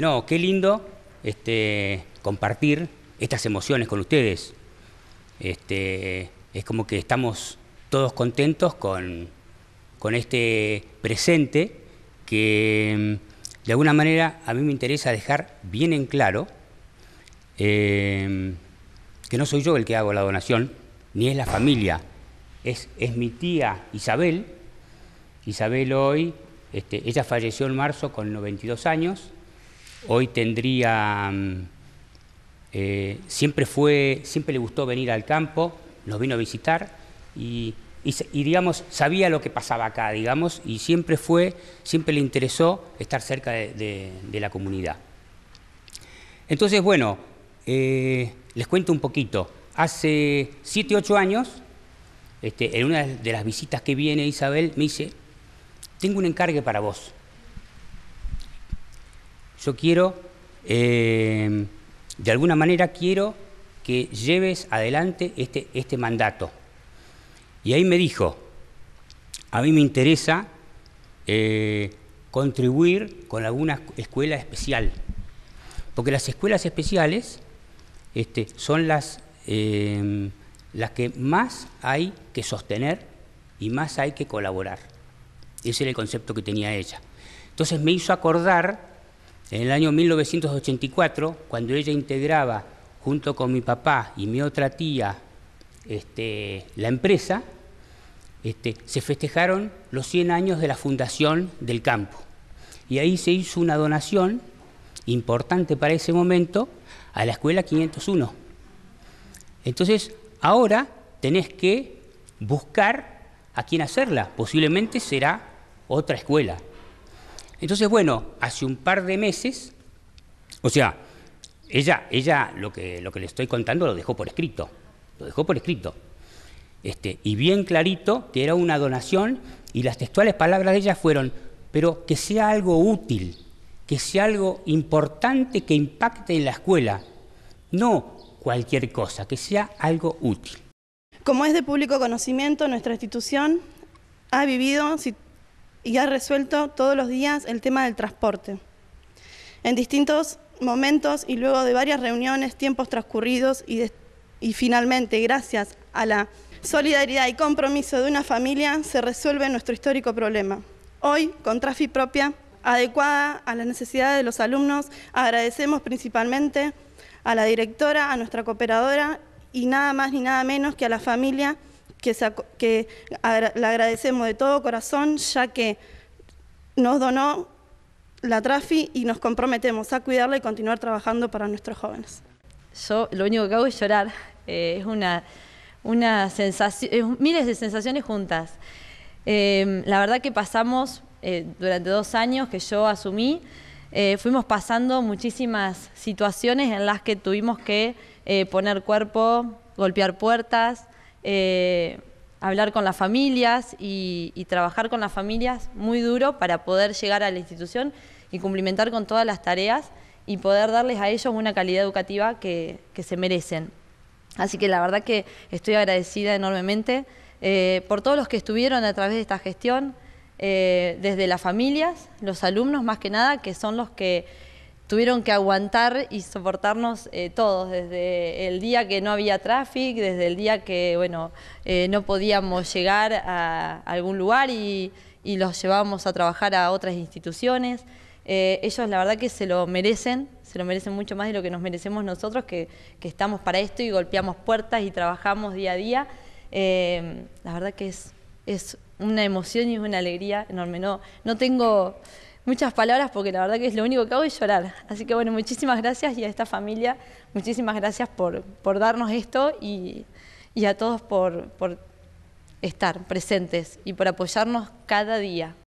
no, qué lindo este, compartir estas emociones con ustedes. Este, es como que estamos todos contentos con, este presente que mm, de alguna manera a mí me interesa dejar bien en claro em, que no soy yo el que hago la donación, ni es la familia, es, es mi tía Isabel. Isabel hoy, este, ella falleció en marzo con 92 años, Hoy tendría, mm, eh, siempre fue, siempre le gustó venir al campo, nos vino a visitar y, digamos, sabía lo que pasaba acá, digamos, y siempre fue, siempre le interesó estar cerca de, la comunidad. Entonces, bueno, eh, les cuento un poquito. Hace 7, ocho años, este, en una de las visitas que viene Isabel, me dice, tengo un encargue para vos. Yo quiero, eh, de alguna manera, quiero que lleves adelante este, este mandato. Y ahí me dijo, a mí me interesa eh, contribuir con alguna escuela especial, porque las escuelas especiales este, son las, eh, las que más hay que sostener y más hay que colaborar. Ese era el concepto que tenía ella. Entonces me hizo acordar en el año 1984, cuando ella integraba junto con mi papá y mi otra tía este, la empresa, este, se festejaron los 100 años de la fundación del campo. Y ahí se hizo una donación importante para ese momento a la escuela 501. Entonces, ahora tenés que buscar a quién hacerla. Posiblemente será otra escuela. Entonces, bueno, hace un par de meses, o sea, ella, ella lo, que, le estoy contando lo dejó por escrito, lo dejó por escrito. Este, y bien clarito que era una donación y las textuales palabras de ella fueron, pero que sea algo útil, que sea algo importante que impacte en la escuela, no cualquier cosa, que sea algo útil. Como es de público conocimiento, nuestra institución ha vivido y ha resuelto todos los días el tema del transporte. En distintos momentos y luego de varias reuniones, tiempos transcurridos y, finalmente, gracias a la solidaridad y compromiso de una familia, se resuelve nuestro histórico problema. Hoy, con Trafi propia, adecuada a las necesidades de los alumnos, agradecemos principalmente a la directora, a nuestra cooperadora y nada más ni nada menos que a la familia que, le agradecemos de todo corazón, ya que nos donó la Trafi y nos comprometemos a cuidarla y continuar trabajando para nuestros jóvenes. Yo lo único que hago es llorar, eh, es una, una sensación, miles de sensaciones juntas. Em, la verdad que pasamos eh, durante dos años que yo asumí, eh, fuimos pasando muchísimas situaciones en las que tuvimos que poner cuerpo, golpear puertas, eh, hablar con las familias y, trabajar con las familias muy duro para poder llegar a la institución y cumplimentar con todas las tareas y poder darles a ellos una calidad educativa que, se merecen. Así que la verdad que estoy agradecida enormemente eh, por todos los que estuvieron a través de esta gestión, eh, desde las familias, los alumnos más que nada, que son los que tuvieron que aguantar y soportarnos eh, todos, desde el día que no había tráfico, desde el día que bueno, eh, no podíamos llegar a algún lugar y, los llevábamos a trabajar a otras instituciones. Eh, ellos la verdad que se lo merecen, se lo merecen mucho más de lo que nos merecemos nosotros, que, estamos para esto y golpeamos puertas y trabajamos día a día. la verdad que es, es una emoción y es una alegría enorme. No, no tengo muchas palabras porque la verdad que es lo único que hago es llorar. Así que bueno, muchísimas gracias y a esta familia, muchísimas gracias por, por darnos esto y, a todos por, por estar presentes y por apoyarnos cada día.